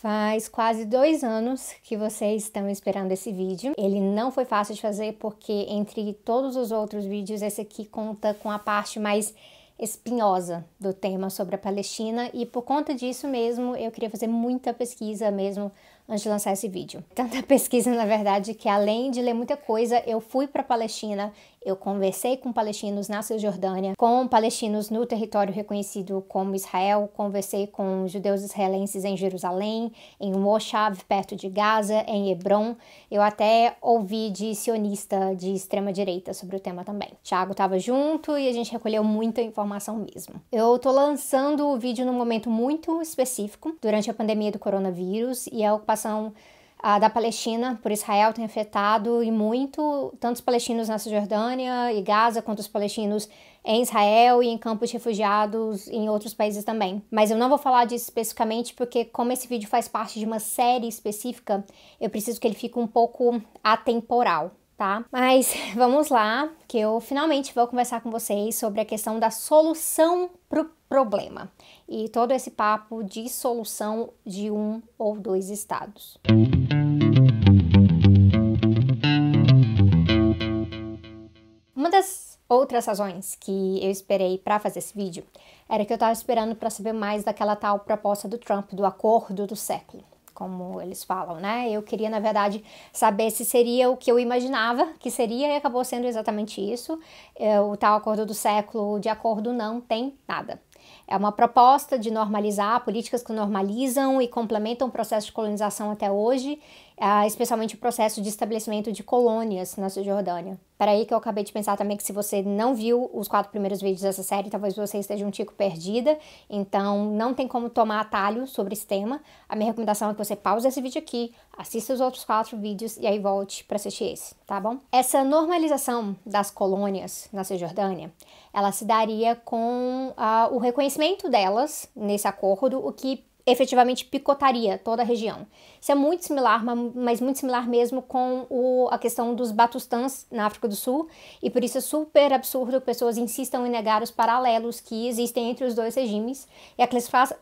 Faz quase dois anos que vocês estão esperando esse vídeo. Ele não foi fácil de fazer porque entre todos os outros vídeos, esse aqui conta com a parte mais espinhosa do tema sobre a Palestina e por conta disso mesmo eu queria fazer muita pesquisa mesmo antes de lançar esse vídeo. Tanta pesquisa, na verdade, que além de ler muita coisa, eu fui para Palestina, eu conversei com palestinos na Cisjordânia, com palestinos no território reconhecido como Israel, conversei com judeus israelenses em Jerusalém, em Moshav, perto de Gaza, em Hebron. Eu até ouvi de sionista de extrema direita sobre o tema também. Thiago estava junto e a gente recolheu muita informação mesmo. Eu tô lançando o vídeo num momento muito específico, durante a pandemia do coronavírus, e é o ocupação ocupação ah, da Palestina por Israel tem afetado e muito tanto os palestinos na Cisjordânia e Gaza quanto os palestinos em Israel e em campos refugiados em outros países também. Mas eu não vou falar disso especificamente porque como esse vídeo faz parte de uma série específica, eu preciso que ele fique um pouco atemporal tá? Mas vamos lá, que eu finalmente vou conversar com vocês sobre a questão da solução para o problema e todo esse papo de solução de um ou dois estados. Uma das outras razões que eu esperei para fazer esse vídeo era que eu estava esperando para saber mais daquela tal proposta do Trump do acordo do século como eles falam, né? Eu queria, na verdade, saber se seria o que eu imaginava que seria e acabou sendo exatamente isso. É, o tal acordo do século, de acordo, não tem nada. É uma proposta de normalizar políticas que normalizam e complementam o processo de colonização até hoje, ah, especialmente o processo de estabelecimento de colônias na Cisjordânia. Peraí que eu acabei de pensar também que se você não viu os quatro primeiros vídeos dessa série, talvez você esteja um tico perdida, então não tem como tomar atalho sobre esse tema. A minha recomendação é que você pause esse vídeo aqui, assista os outros quatro vídeos e aí volte para assistir esse, tá bom? Essa normalização das colônias na Cisjordânia, ela se daria com uh, o reconhecimento delas nesse acordo, o que efetivamente picotaria toda a região. Isso é muito similar, mas muito similar mesmo com o, a questão dos batustãs na África do Sul, e por isso é super absurdo que pessoas insistam em negar os paralelos que existem entre os dois regimes e a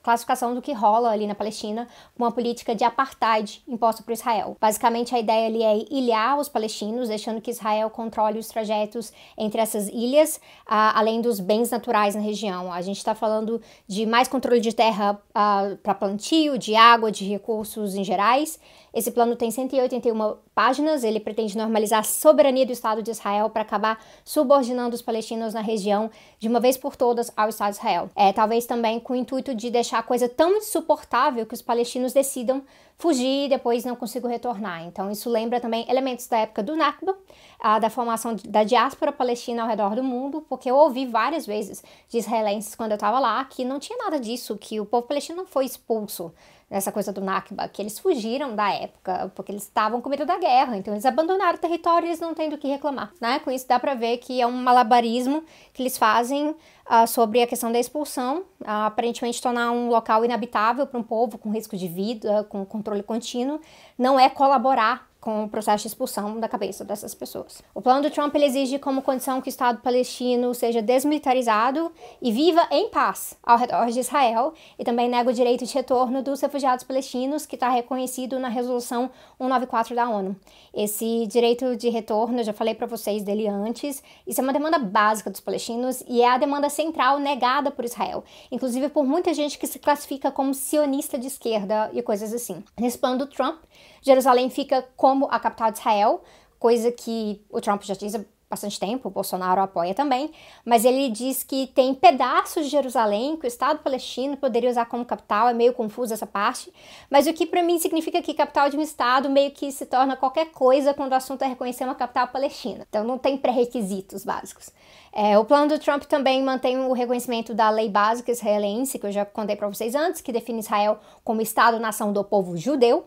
classificação do que rola ali na Palestina com uma política de apartheid imposta por Israel. Basicamente, a ideia ali é ilhar os palestinos, deixando que Israel controle os trajetos entre essas ilhas, além dos bens naturais na região. A gente está falando de mais controle de terra ah, para plantio, de água, de recursos em geral reais. Esse plano tem 181 páginas. Ele pretende normalizar a soberania do Estado de Israel para acabar subordinando os palestinos na região de uma vez por todas ao Estado de Israel. É, talvez também com o intuito de deixar a coisa tão insuportável que os palestinos decidam fugir e depois não consigam retornar. Então, isso lembra também elementos da época do Nakba, a, da formação da diáspora palestina ao redor do mundo, porque eu ouvi várias vezes de israelenses quando eu estava lá que não tinha nada disso, que o povo palestino não foi expulso nessa coisa do Nakba, que eles fugiram da época, porque eles estavam com medo da guerra guerra, então eles abandonaram o território e eles não têm do que reclamar, né? Com isso dá para ver que é um malabarismo que eles fazem uh, sobre a questão da expulsão, uh, aparentemente tornar um local inabitável para um povo com risco de vida, com controle contínuo, não é colaborar com o processo de expulsão da cabeça dessas pessoas. O plano do Trump exige como condição que o Estado palestino seja desmilitarizado e viva em paz ao redor de Israel, e também nega o direito de retorno dos refugiados palestinos, que está reconhecido na Resolução 194 da ONU. Esse direito de retorno, eu já falei para vocês dele antes, isso é uma demanda básica dos palestinos e é a demanda central negada por Israel, inclusive por muita gente que se classifica como sionista de esquerda e coisas assim. Nesse plano do Trump, Jerusalém fica como a capital de Israel, coisa que o Trump já diz há bastante tempo, o Bolsonaro apoia também, mas ele diz que tem pedaços de Jerusalém que o Estado palestino poderia usar como capital, é meio confuso essa parte, mas o que para mim significa que capital de um Estado meio que se torna qualquer coisa quando o assunto é reconhecer uma capital palestina, então não tem pré-requisitos básicos. É, o plano do Trump também mantém o reconhecimento da lei básica israelense, que eu já contei para vocês antes, que define Israel como Estado-nação do povo judeu,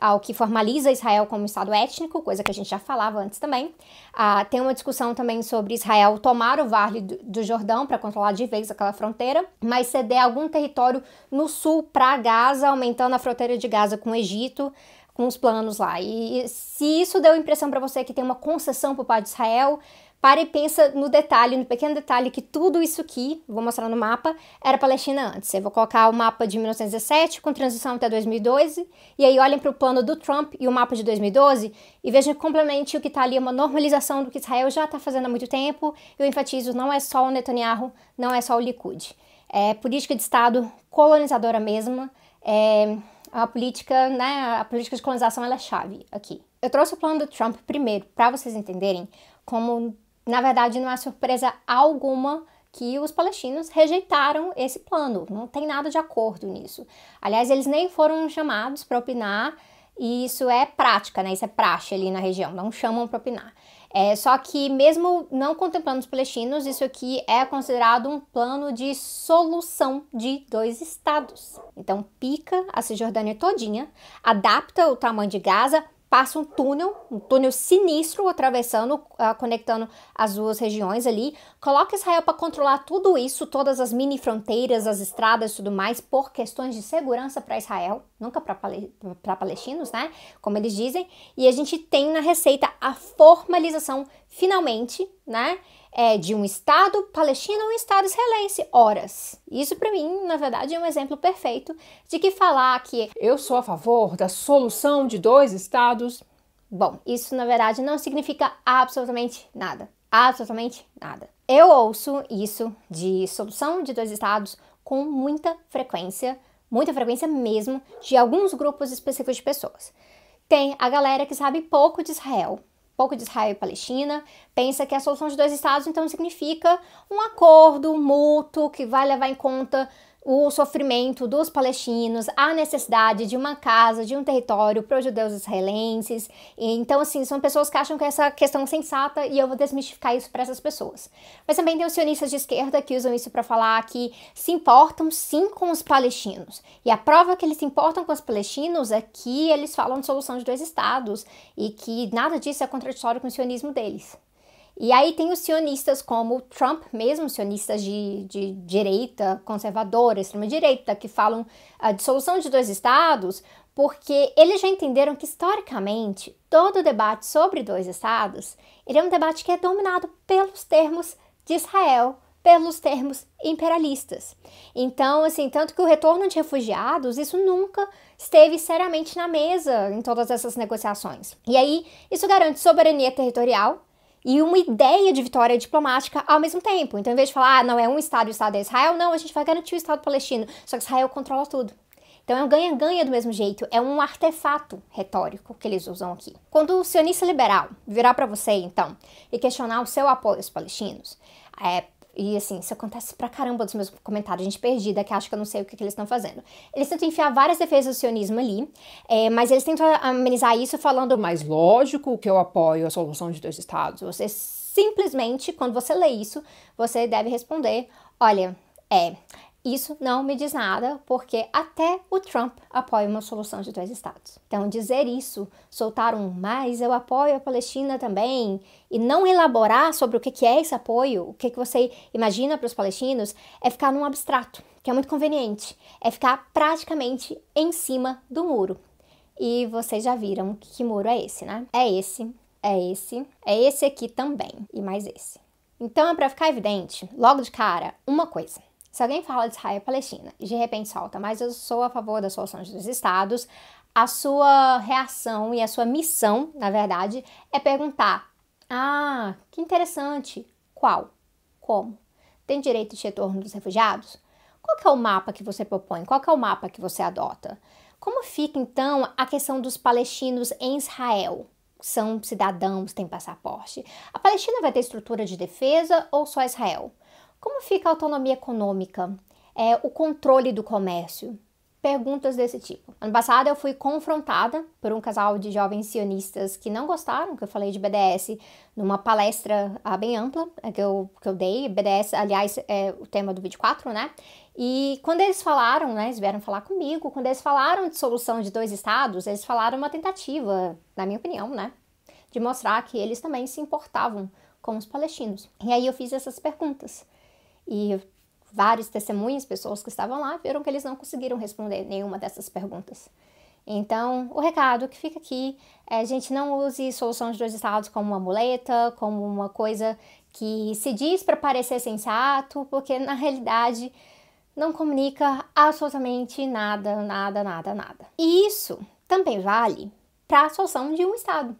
ao que formaliza Israel como Estado étnico, coisa que a gente já falava antes também. Ah, tem uma discussão também sobre Israel tomar o Vale do, Jordão para controlar de vez aquela fronteira, mas ceder algum território no sul para Gaza, aumentando a fronteira de Gaza com o Egito com os planos lá. E se isso deu a impressão para você que tem uma concessão por parte de Israel, para e pensa no detalhe, no pequeno detalhe, que tudo isso aqui, vou mostrar no mapa, era Palestina antes. Eu vou colocar o mapa de 1917 com transição até 2012, e aí olhem para o plano do Trump e o mapa de 2012 e vejam complemente o que está ali, uma normalização do que Israel já está fazendo há muito tempo. Eu enfatizo, não é só o Netanyahu, não é só o Likud. É política de Estado colonizadora mesma, é a política, né, a política de colonização ela é chave aqui. Eu trouxe o plano do Trump primeiro para vocês entenderem como na verdade, não é surpresa alguma que os palestinos rejeitaram esse plano. Não tem nada de acordo nisso. Aliás, eles nem foram chamados para opinar, e isso é prática, né? Isso é praxe ali na região, não chamam para opinar. É, só que, mesmo não contemplando os palestinos, isso aqui é considerado um plano de solução de dois estados. Então, pica a Cisjordânia todinha, adapta o tamanho de Gaza passa um túnel, um túnel sinistro atravessando, uh, conectando as duas regiões ali. Coloca Israel para controlar tudo isso, todas as mini fronteiras, as estradas e tudo mais, por questões de segurança para Israel, nunca para pale palestinos, né? Como eles dizem. E a gente tem na receita a formalização finalmente, né? é de um Estado palestino a um Estado israelense. Horas. Isso, para mim, na verdade, é um exemplo perfeito de que falar que eu sou a favor da solução de dois Estados. Bom, isso na verdade não significa absolutamente nada. Absolutamente nada. Eu ouço isso de solução de dois Estados com muita frequência, muita frequência mesmo, de alguns grupos específicos de pessoas. Tem a galera que sabe pouco de Israel, pouco de Israel e Palestina, pensa que a solução de dois estados então significa um acordo mútuo que vai levar em conta o sofrimento dos palestinos, a necessidade de uma casa, de um território para os judeus israelenses. Então, assim, são pessoas que acham que essa questão é sensata e eu vou desmistificar isso para essas pessoas. Mas também tem os sionistas de esquerda que usam isso para falar que se importam sim com os palestinos. E a prova que eles se importam com os palestinos é que eles falam de solução de dois estados e que nada disso é contraditório com o sionismo deles. E aí tem os sionistas como Trump mesmo, sionistas de, de direita, conservadora, extrema-direita, que falam a ah, dissolução de dois estados, porque eles já entenderam que historicamente todo debate sobre dois estados ele é um debate que é dominado pelos termos de Israel, pelos termos imperialistas. Então, assim, tanto que o retorno de refugiados, isso nunca esteve seriamente na mesa em todas essas negociações. E aí, isso garante soberania territorial e uma ideia de vitória diplomática ao mesmo tempo. Então, em vez de falar, ah, não é um Estado o Estado é Israel, não, a gente vai garantir o Estado palestino. Só que Israel controla tudo. Então é um ganha-ganha do mesmo jeito, é um artefato retórico que eles usam aqui. Quando o sionista liberal virar para você, então, e questionar o seu apoio aos palestinos, é, e assim, isso acontece pra caramba dos meus comentários, gente perdida, que acha que eu não sei o que, que eles estão fazendo. Eles tentam enfiar várias defesas do sionismo ali, é, mas eles tentam amenizar isso falando, mas lógico que eu apoio a solução de dois estados. Você simplesmente, quando você lê isso, você deve responder, olha, é, isso não me diz nada, porque até o Trump apoia uma solução de dois estados. Então, dizer isso, soltar um mas eu apoio a Palestina também, e não elaborar sobre o que é esse apoio, o que você imagina para os palestinos, é ficar num abstrato, que é muito conveniente. É ficar praticamente em cima do muro. E vocês já viram que muro é esse, né? É esse, é esse, é esse aqui também, e mais esse. Então, é para ficar evidente, logo de cara, uma coisa se alguém fala de Israel e Palestina e de repente solta, mas eu sou a favor das soluções dos estados, a sua reação e a sua missão, na verdade, é perguntar: Ah, que interessante! Qual? Como? Tem direito de retorno dos refugiados? Qual é o mapa que você propõe? Qual é o mapa que você adota? Como fica então a questão dos palestinos em Israel? São cidadãos, têm passaporte? A Palestina vai ter estrutura de defesa ou só Israel? Como fica a autonomia econômica? É, o controle do comércio? Perguntas desse tipo. Ano passado eu fui confrontada por um casal de jovens sionistas que não gostaram que eu falei de BDS numa palestra ah, bem ampla é, que eu, que eu dei. BDS, aliás, é o tema do 24, né? E quando eles falaram, né, eles vieram falar comigo, quando eles falaram de solução de dois estados, eles falaram uma tentativa, na minha opinião, né, de mostrar que eles também se importavam com os palestinos. E aí eu fiz essas perguntas. E vários testemunhas, pessoas que estavam lá, viram que eles não conseguiram responder nenhuma dessas perguntas. Então, o recado que fica aqui é: a gente não use solução de dois estados como uma muleta, como uma coisa que se diz para parecer sensato, porque na realidade não comunica absolutamente nada, nada, nada, nada. E isso também vale para a solução de um estado,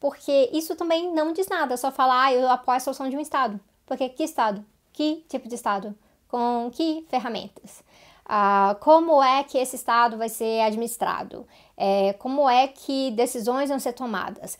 porque isso também não diz nada, só falar ah, eu apoio a solução de um estado. Porque que estado? que tipo de Estado, com que ferramentas. Ah, como é que esse Estado vai ser administrado? É, como é que decisões vão ser tomadas?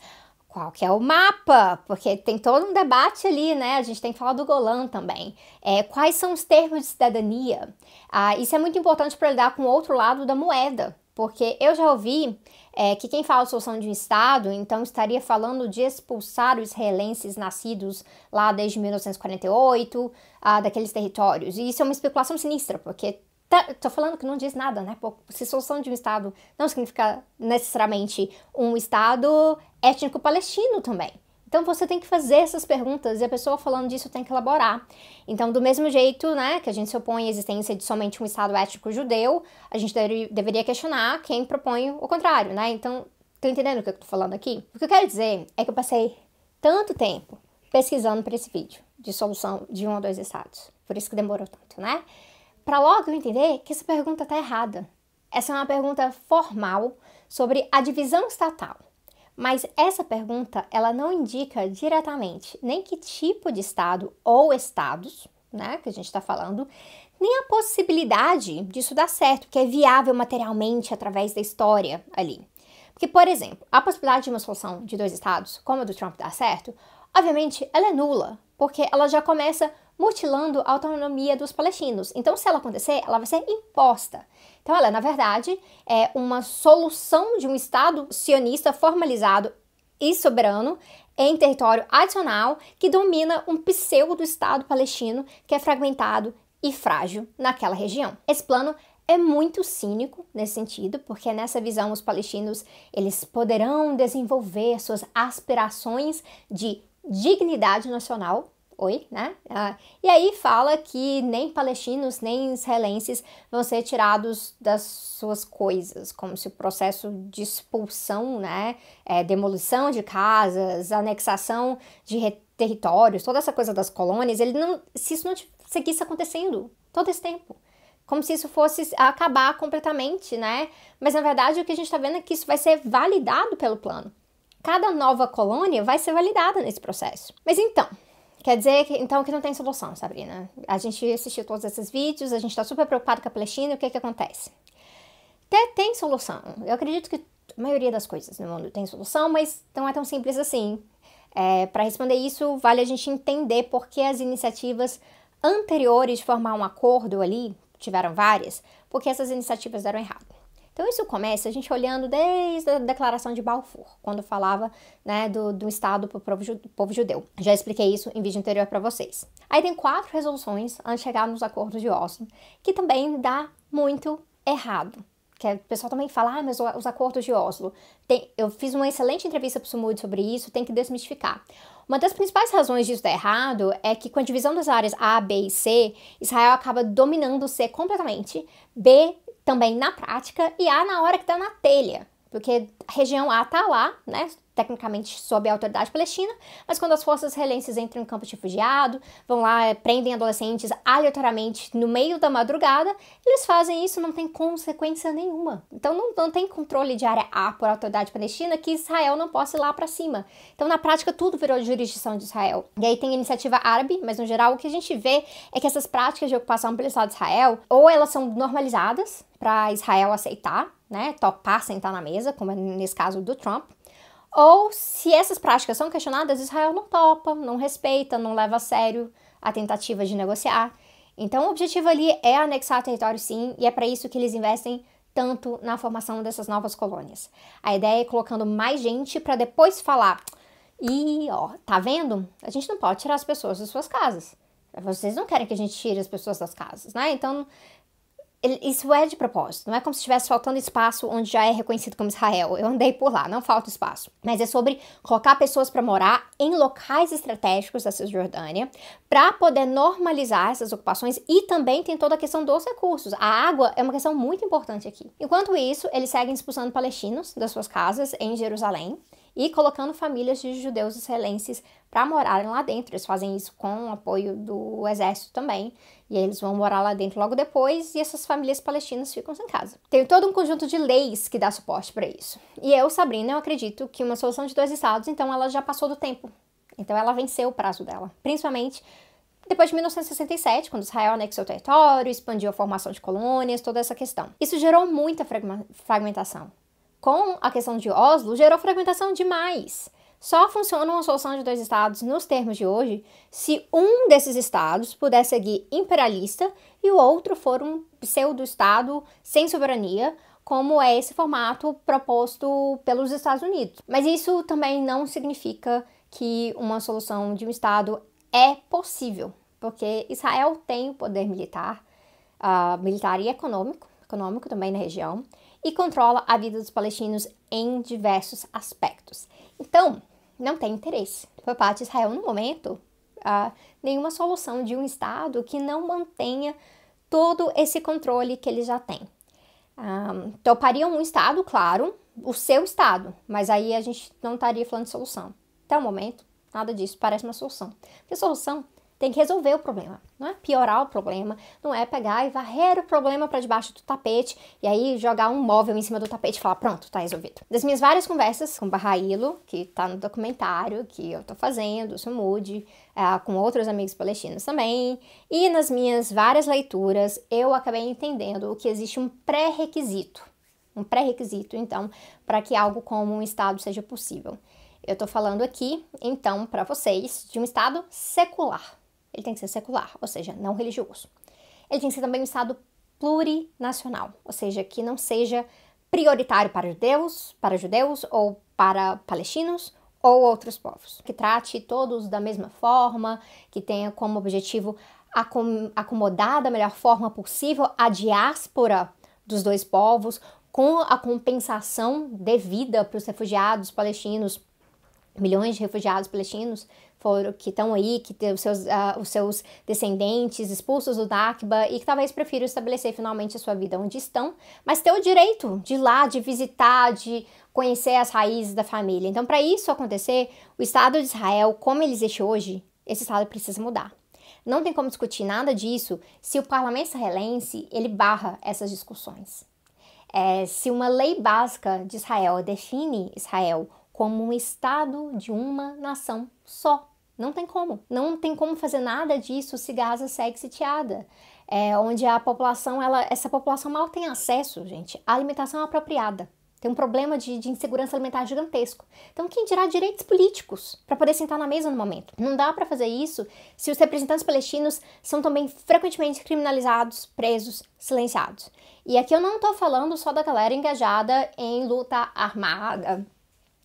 Qual que é o mapa? Porque tem todo um debate ali, né? A gente tem que falar do Golan também. É, quais são os termos de cidadania? Ah, isso é muito importante para lidar com o outro lado da moeda, porque eu já ouvi é, que quem fala solução de um Estado, então estaria falando de expulsar os israelenses nascidos lá desde 1948 ah, daqueles territórios. E isso é uma especulação sinistra, porque tá, tô falando que não diz nada, né? se solução de um Estado não significa necessariamente um Estado étnico palestino também. Então você tem que fazer essas perguntas e a pessoa falando disso tem que elaborar. Então, do mesmo jeito, né, que a gente se opõe à existência de somente um Estado ético judeu, a gente deve, deveria questionar quem propõe o contrário, né? Então, tá entendendo o que eu tô falando aqui? O que eu quero dizer é que eu passei tanto tempo pesquisando para esse vídeo de solução de um ou dois estados. Por isso que demorou tanto, né? Para logo eu entender que essa pergunta tá errada. Essa é uma pergunta formal sobre a divisão estatal mas essa pergunta, ela não indica diretamente nem que tipo de estado ou estados, né, que a gente está falando, nem a possibilidade disso dar certo, que é viável materialmente através da história ali. Porque, por exemplo, a possibilidade de uma solução de dois estados, como a do Trump dar certo, obviamente ela é nula, porque ela já começa mutilando a autonomia dos palestinos. Então, se ela acontecer, ela vai ser imposta. Então, ela, é, na verdade, é uma solução de um Estado sionista formalizado e soberano em território adicional que domina um pseudo-Estado palestino que é fragmentado e frágil naquela região. Esse plano é muito cínico nesse sentido, porque nessa visão os palestinos eles poderão desenvolver suas aspirações de dignidade nacional oi, né? Ah, e aí fala que nem palestinos nem israelenses vão ser tirados das suas coisas, como se o processo de expulsão, né, é, demolição de casas, anexação de territórios, toda essa coisa das colônias, ele não, se isso não seguisse acontecendo todo esse tempo como se isso fosse acabar completamente, né? Mas na verdade o que a gente está vendo é que isso vai ser validado pelo plano. Cada nova colônia vai ser validada nesse processo. Mas então, Quer dizer, que, então, que não tem solução, Sabrina. A gente assistiu todos esses vídeos, a gente está super preocupado com a Palestina, o que que acontece? Até tem solução. Eu acredito que a maioria das coisas no mundo tem solução, mas não é tão simples assim. É, Para responder isso, vale a gente entender por que as iniciativas anteriores de formar um acordo ali, tiveram várias, porque essas iniciativas deram errado. Então, isso começa a gente olhando desde a Declaração de Balfour, quando falava né, do, do Estado para o povo judeu. Já expliquei isso em vídeo anterior para vocês. Aí tem quatro resoluções antes de chegar nos acordos de Oslo, que também dá muito errado. Que é, o pessoal também fala, ah, mas os acordos de Oslo. Tem, eu fiz uma excelente entrevista para o Sumud sobre isso, tem que desmistificar. Uma das principais razões disso dar errado é que com a divisão das áreas A, B e C, Israel acaba dominando C completamente. B também na prática e A na hora que está na telha, porque a região A está lá, né? tecnicamente sob a autoridade palestina, mas quando as forças israelenses entram em campo de refugiado, vão lá, prendem adolescentes aleatoriamente no meio da madrugada, eles fazem isso, não tem consequência nenhuma. Então não, não tem controle de área A por autoridade palestina que Israel não possa ir lá para cima. Então na prática tudo virou jurisdição de Israel. E aí tem iniciativa árabe, mas no geral o que a gente vê é que essas práticas de ocupação pelo Estado de Israel, ou elas são normalizadas para Israel aceitar, né, topar sentar na mesa, como é nesse caso do Trump, ou se essas práticas são questionadas, Israel não topa, não respeita, não leva a sério a tentativa de negociar. Então, o objetivo ali é anexar território, sim, e é para isso que eles investem tanto na formação dessas novas colônias. A ideia é colocando mais gente para depois falar: e ó, tá vendo? A gente não pode tirar as pessoas das suas casas. Vocês não querem que a gente tire as pessoas das casas, né? Então, isso é de propósito, não é como se estivesse faltando espaço onde já é reconhecido como Israel. Eu andei por lá, não falta espaço. Mas é sobre colocar pessoas para morar em locais estratégicos da Cisjordânia para poder normalizar essas ocupações e também tem toda a questão dos recursos. A água é uma questão muito importante aqui. Enquanto isso, eles seguem expulsando palestinos das suas casas em Jerusalém e colocando famílias de judeus israelenses para morarem lá dentro. Eles fazem isso com o apoio do exército também, e eles vão morar lá dentro logo depois, e essas famílias palestinas ficam sem casa. Tem todo um conjunto de leis que dá suporte para isso. E eu, Sabrina, eu acredito que uma solução de dois estados, então ela já passou do tempo. Então ela venceu o prazo dela, principalmente depois de 1967, quando Israel anexou o território, expandiu a formação de colônias, toda essa questão. Isso gerou muita fragmentação com a questão de Oslo, gerou fragmentação demais. Só funciona uma solução de dois estados nos termos de hoje se um desses estados puder seguir imperialista e o outro for um pseudo-estado sem soberania, como é esse formato proposto pelos Estados Unidos. Mas isso também não significa que uma solução de um estado é possível, porque Israel tem poder militar, uh, militar e econômico, econômico também na região, e controla a vida dos palestinos em diversos aspectos. Então, não tem interesse por parte de Israel no momento uh, nenhuma solução de um Estado que não mantenha todo esse controle que ele já tem. Um, ah, topariam um Estado, claro, o seu Estado, mas aí a gente não estaria falando de solução. Até o momento, nada disso parece uma solução. Porque solução tem que resolver o problema. Não é piorar o problema, não é pegar e varrer o problema para debaixo do tapete e aí jogar um móvel em cima do tapete e falar: pronto, tá resolvido. Das minhas várias conversas com Barrailo, que tá no documentário que eu tô fazendo, Sumud, uh, eh, com outros amigos palestinos também, e nas minhas várias leituras, eu acabei entendendo que existe um pré-requisito. Um pré-requisito, então, para que algo como um Estado seja possível. Eu estou falando aqui, então, para vocês, de um Estado secular ele tem que ser secular, ou seja, não religioso. Ele tem que ser também um Estado plurinacional, ou seja, que não seja prioritário para judeus, para judeus ou para palestinos ou outros povos, que trate todos da mesma forma, que tenha como objetivo acomodar da melhor forma possível a diáspora dos dois povos, com a compensação devida para os refugiados palestinos, milhões de refugiados palestinos foram, que estão aí, que os seus, uh, os seus descendentes expulsos do Nakba e que talvez prefiram estabelecer finalmente a sua vida onde estão, mas ter o direito de ir lá, de visitar, de conhecer as raízes da família. Então, para isso acontecer, o Estado de Israel, como ele existe hoje, esse Estado precisa mudar. Não tem como discutir nada disso se o parlamento israelense ele barra essas discussões. É, se uma lei básica de Israel define Israel como um Estado de uma nação só. Não tem como. Não tem como fazer nada disso se Gaza segue sitiada. É, onde a população, ela, essa população mal tem acesso, gente, à alimentação é apropriada. Tem um problema de, de insegurança alimentar gigantesco. Então, quem dirá direitos políticos para poder sentar na mesa no momento? Não dá para fazer isso se os representantes palestinos são também frequentemente criminalizados, presos, silenciados. E aqui eu não estou falando só da galera engajada em luta armada,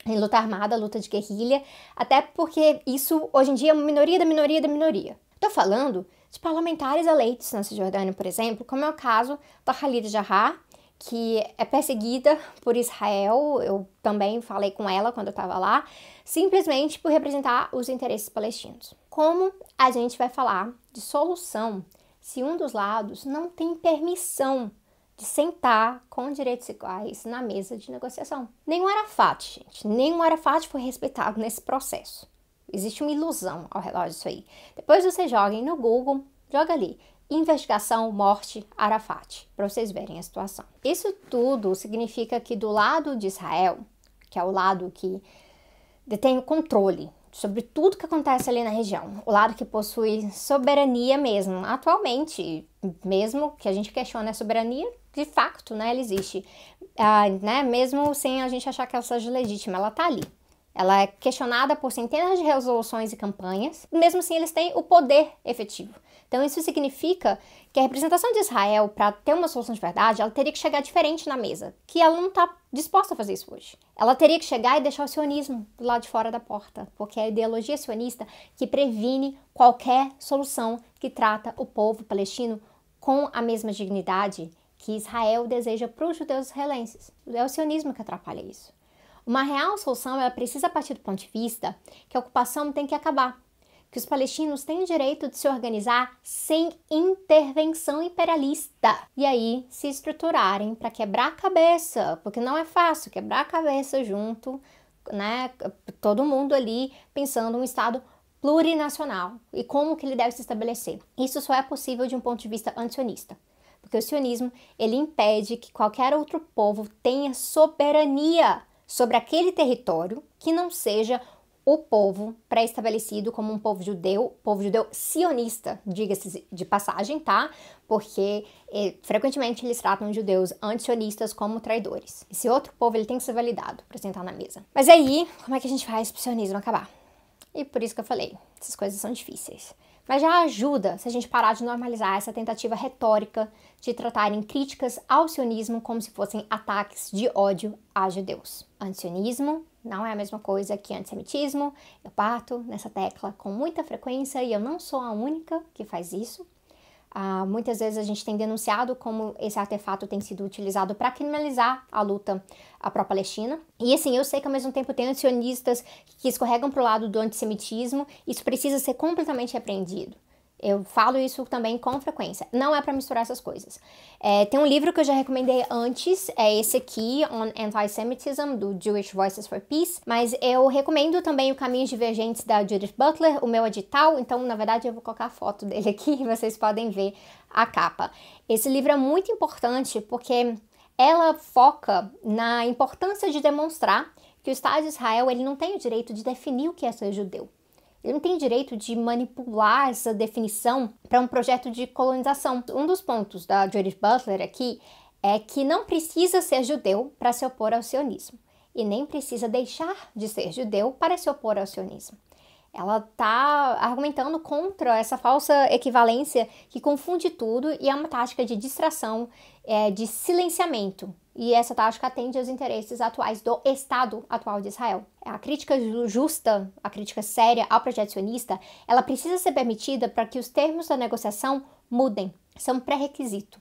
em luta armada, luta de guerrilha, até porque isso hoje em dia é uma minoria da minoria da minoria. Estou falando de parlamentares eleitos na Cisjordânia, por exemplo, como é o caso da Khalid Jarrah, que é perseguida por Israel, eu também falei com ela quando eu estava lá, simplesmente por representar os interesses palestinos. Como a gente vai falar de solução se um dos lados não tem permissão de sentar com direitos iguais na mesa de negociação. Nenhum Arafat, gente, nenhum Arafat foi respeitado nesse processo. Existe uma ilusão ao relógio disso aí. Depois vocês joguem no Google, joga ali, investigação, morte, Arafat, para vocês verem a situação. Isso tudo significa que do lado de Israel, que é o lado que detém o controle sobre tudo que acontece ali na região. O lado que possui soberania mesmo. Atualmente, mesmo que a gente questione a soberania, de fato, né, ela existe. Ah, né, mesmo sem a gente achar que ela seja legítima, ela tá ali. Ela é questionada por centenas de resoluções e campanhas, mesmo assim eles têm o poder efetivo. Então isso significa que a representação de Israel, para ter uma solução de verdade, ela teria que chegar diferente na mesa, que ela não está disposta a fazer isso hoje. Ela teria que chegar e deixar o sionismo do lado de fora da porta, porque é a ideologia sionista que previne qualquer solução que trata o povo palestino com a mesma dignidade que Israel deseja para os judeus israelenses. É o sionismo que atrapalha isso. Uma real solução ela precisa partir do ponto de vista que a ocupação tem que acabar, que os palestinos têm o direito de se organizar sem intervenção imperialista e aí se estruturarem para quebrar a cabeça, porque não é fácil quebrar a cabeça junto, né? Todo mundo ali pensando um Estado plurinacional e como que ele deve se estabelecer. Isso só é possível de um ponto de vista antisionista porque o sionismo ele impede que qualquer outro povo tenha soberania sobre aquele território que não seja o povo pré-estabelecido como um povo judeu, povo judeu sionista, diga-se de passagem, tá? Porque eh, frequentemente eles tratam os judeus sionistas como traidores. Esse outro povo ele tem que ser validado para sentar na mesa. Mas aí, como é que a gente faz para o sionismo acabar? E por isso que eu falei, essas coisas são difíceis. Mas já ajuda se a gente parar de normalizar essa tentativa retórica de tratarem críticas ao sionismo como se fossem ataques de ódio a judeus. Antisionismo não é a mesma coisa que antissemitismo. Eu parto nessa tecla com muita frequência e eu não sou a única que faz isso. Uh, muitas vezes a gente tem denunciado como esse artefato tem sido utilizado para criminalizar a luta pró-Palestina. E assim, eu sei que ao mesmo tempo tem antisionistas que escorregam para o lado do antissemitismo, isso precisa ser completamente repreendido. Eu falo isso também com frequência. Não é para misturar essas coisas. É, tem um livro que eu já recomendei antes, é esse aqui, On Antisemitism, do Jewish Voices for Peace. Mas eu recomendo também o Caminhos Divergentes da Judith Butler, o meu edital. Então, na verdade, eu vou colocar a foto dele aqui e vocês podem ver a capa. Esse livro é muito importante porque ela foca na importância de demonstrar que o Estado de Israel ele não tem o direito de definir o que é ser judeu. Ele não tem direito de manipular essa definição para um projeto de colonização. Um dos pontos da Judith Butler aqui é que não precisa ser judeu para se opor ao sionismo e nem precisa deixar de ser judeu para se opor ao sionismo. Ela está argumentando contra essa falsa equivalência que confunde tudo e é uma tática de distração, é, de silenciamento. E essa tática atende aos interesses atuais do Estado atual de Israel. A crítica justa, a crítica séria ao projeto sionista, ela precisa ser permitida para que os termos da negociação mudem. São pré-requisito.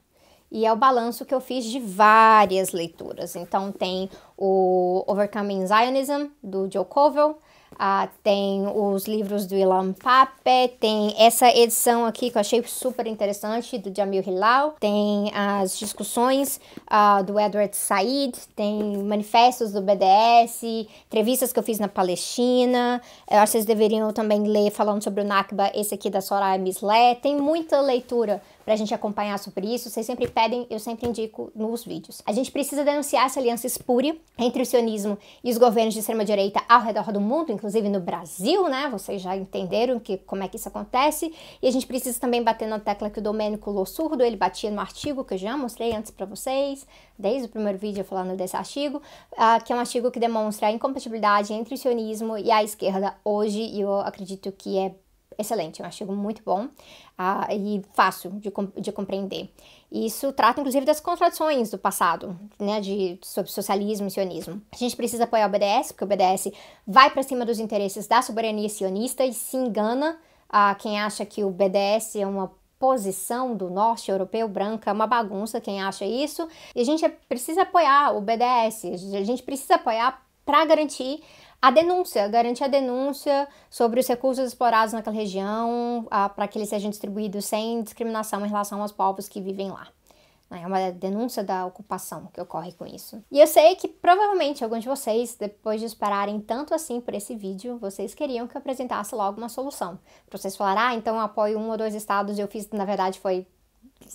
E é o balanço que eu fiz de várias leituras. Então tem o Overcoming Zionism, do Joe Covell, ah, tem os livros do Ilan Pape, tem essa edição aqui que eu achei super interessante do Jamil Hilal, tem as discussões ah, do Edward Said, tem manifestos do BDS, entrevistas que eu fiz na Palestina. Eu acho que vocês deveriam também ler falando sobre o Nakba, esse aqui da Soraya Mislé. Tem muita leitura para a gente acompanhar sobre isso. Vocês sempre pedem, eu sempre indico nos vídeos. A gente precisa denunciar essa aliança espúria entre o sionismo e os governos de extrema-direita ao redor do mundo, inclusive no Brasil, né? Vocês já entenderam que, como é que isso acontece. E a gente precisa também bater na tecla que o Domênico Lossurdo, ele batia no artigo que eu já mostrei antes para vocês, desde o primeiro vídeo falando desse artigo, uh, que é um artigo que demonstra a incompatibilidade entre o sionismo e a esquerda hoje, e eu acredito que é excelente, eu acho muito bom ah, e fácil de, de compreender. isso trata, inclusive, das contradições do passado, né, de, sobre socialismo e sionismo. A gente precisa apoiar o BDS, porque o BDS vai para cima dos interesses da soberania sionista e se engana a ah, quem acha que o BDS é uma posição do norte europeu branca, é uma bagunça quem acha isso. E a gente precisa apoiar o BDS, a gente precisa apoiar para garantir a denúncia, garantir a denúncia sobre os recursos explorados naquela região, ah, para que eles sejam distribuídos sem discriminação em relação aos povos que vivem lá. Né? É uma denúncia da ocupação que ocorre com isso. E eu sei que provavelmente alguns de vocês, depois de esperarem tanto assim por esse vídeo, vocês queriam que eu apresentasse logo uma solução. Pra vocês falarem, ah, então eu apoio um ou dois estados, eu fiz, na verdade, foi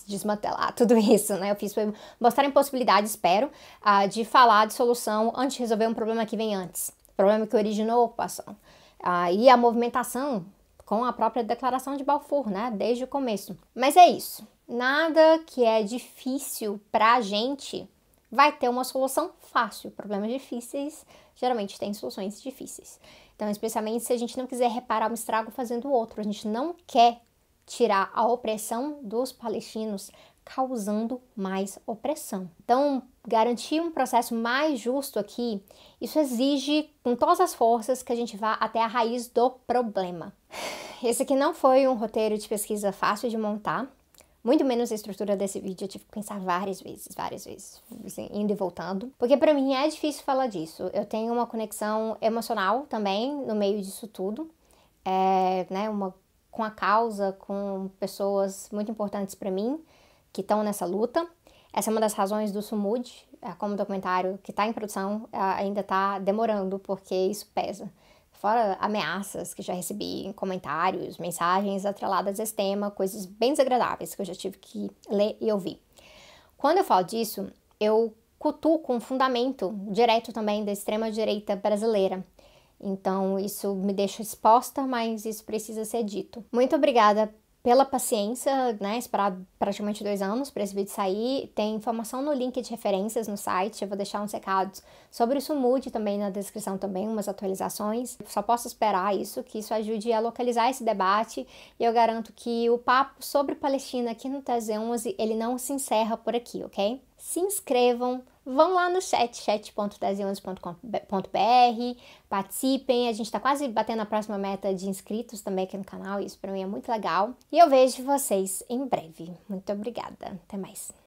desmantelar tudo isso, né? Eu fiz foi mostrar a impossibilidade, espero, ah, de falar de solução antes de resolver um problema que vem antes problema que originou a ocupação. Ah, e a movimentação com a própria declaração de Balfour, né, desde o começo. Mas é isso. Nada que é difícil para a gente vai ter uma solução fácil. Problemas difíceis geralmente têm soluções difíceis. Então, especialmente se a gente não quiser reparar um estrago fazendo outro, a gente não quer tirar a opressão dos palestinos causando mais opressão. Então, garantir um processo mais justo aqui, isso exige com todas as forças que a gente vá até a raiz do problema. Esse aqui não foi um roteiro de pesquisa fácil de montar, muito menos a estrutura desse vídeo, eu tive que pensar várias vezes, várias vezes, assim, indo e voltando. Porque para mim é difícil falar disso. Eu tenho uma conexão emocional também no meio disso tudo, é, né, uma, com a causa, com pessoas muito importantes para mim que estão nessa luta. Essa é uma das razões do Sumud, é, como documentário que está em produção, é, ainda está demorando, porque isso pesa. Fora ameaças que já recebi em comentários, mensagens atreladas a esse tema, coisas bem desagradáveis que eu já tive que ler e ouvir. Quando eu falo disso, eu cutuco um fundamento direto também da extrema-direita brasileira. Então, isso me deixa exposta, mas isso precisa ser dito. Muito obrigada pela paciência, né, esperar praticamente dois anos para esse vídeo sair. Tem informação no link de referências no site, eu vou deixar uns recados sobre isso mude também na descrição também, umas atualizações. Só posso esperar isso, que isso ajude a localizar esse debate e eu garanto que o papo sobre Palestina aqui no TZ11, ele não se encerra por aqui, ok? Se inscrevam, vão lá no chat, chat.1011.com.br, participem. A gente está quase batendo a próxima meta de inscritos também aqui no canal, isso para mim é muito legal. E eu vejo vocês em breve. Muito obrigada. Até mais.